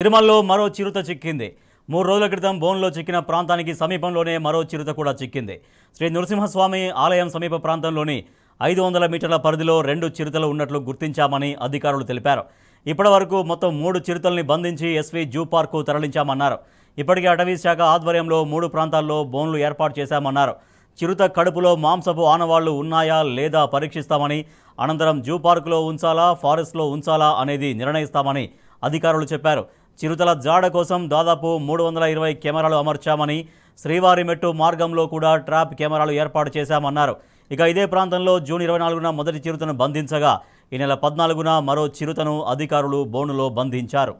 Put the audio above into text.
తిరుమలలో మరో చిరుత చిక్కింది మూడు రోజుల క్రితం బోన్లో చిక్కిన ప్రాంతానికి సమీపంలోనే మరో చిరుత కూడా చిక్కింది శ్రీ నృసింహస్వామి ఆలయం సమీప ప్రాంతంలోని ఐదు వందల మీటర్ల పరిధిలో రెండు చిరుతలు ఉన్నట్లు గుర్తించామని అధికారులు తెలిపారు ఇప్పటి వరకు మొత్తం మూడు చిరుతల్ని బంధించి ఎస్వి జూ పార్కు తరలించామన్నారు ఇప్పటికే అటవీ శాఖ ఆధ్వర్యంలో మూడు ప్రాంతాల్లో బోన్లు ఏర్పాటు చేశామన్నారు చిరుత కడుపులో మాంసపు ఆనవాళ్లు ఉన్నాయా లేదా పరీక్షిస్తామని అనంతరం జూ పార్కులో ఉంచాలా ఫారెస్ట్లో ఉంచాలా అనేది నిర్ణయిస్తామని అధికారులు చెప్పారు చిరుతల జాడ కోసం దాదాపు మూడు వందల ఇరవై కెమెరాలు అమర్చామని శ్రీవారి మెట్టు మార్గంలో కూడా ట్రాప్ కెమెరాలు ఏర్పాటు చేశామన్నారు ఇక ఇదే ప్రాంతంలో జూన్ ఇరవై నాలుగున మొదటి చిరుతను బంధించగా ఈ నెల పద్నాలుగున మరో చిరుతను అధికారులు బోనులో బంధించారు